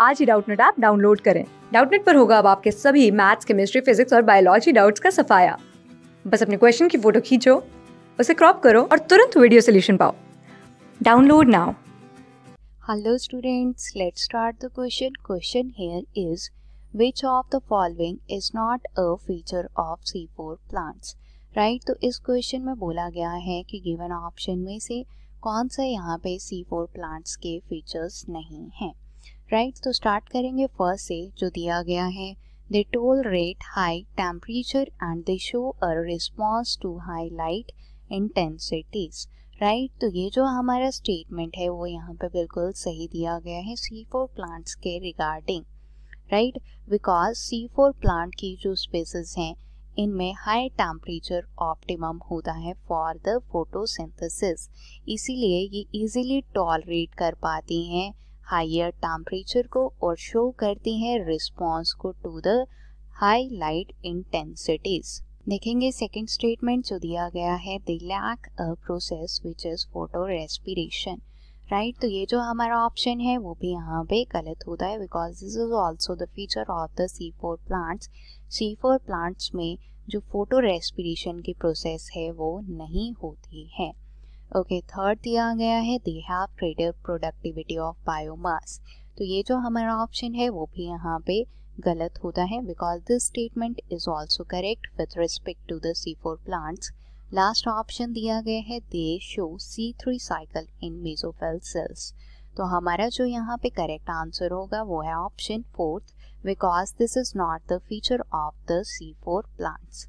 आज ही Doubtnut app download करें डाउटनेट पर होगा अब आपके सभी मैथ्स केमिस्ट्री फिजिक्स और बायोलॉजी डाउट्स का सफाया बस अपने क्वेश्चन की फोटो खींचो उसे क्रॉप करो और तुरंत वीडियो सोल्यूशन पाओ download now hello students let start the question question here is which of the following is not a feature of C four plants right तो इस क्वेश्चन में बोला गया है कि गिवन ऑप्शन में से कौन सा यहाँ पे सी फोर प्लांट्स के फीचर्स नहीं हैं राइट तो स्टार्ट करेंगे फर्स्ट से जो दिया गया है they tolerate high temperature and they show a response to high light intensities right तो ये जो हमारा स्टेटमेंट है वो यहाँ पे बिल्कुल सही दिया गया है सी फोर प्लांट्स के regarding right because C four plant की जो स्पेसिस हैं इनमें हाई टेम्परेचर ऑप्टिमम होता है फॉर द फोटोसिंथेसिस इसीलिए ये इजीली टॉलरेट कर पाती हैं हाइयर टेम्परेचर को और शो करती हैं रिस्पॉन्स को to the high light intensities देखेंगे सेकेंड स्टेटमेंट जो दिया गया है they lack a process which is photorespiration right तो ये जो हमारा ऑप्शन है वो भी यहाँ पे गलत होता है because this is also the feature of the C four plants C four plants में जो फोटो रेस्पिरेशन की प्रोसेस है वो नहीं होती है ओके थर्ड दिया गया है they have greater productivity of biomass तो ये जो हमारा ऑप्शन है वो भी यहाँ पे गलत होता है because this statement is also correct with respect to the C four plants last option दिया गया है they show C three cycle in mesophyll cells तो हमारा जो यहाँ पे करेक्ट आंसर होगा वो है option fourth because this is not the feature of the C four plants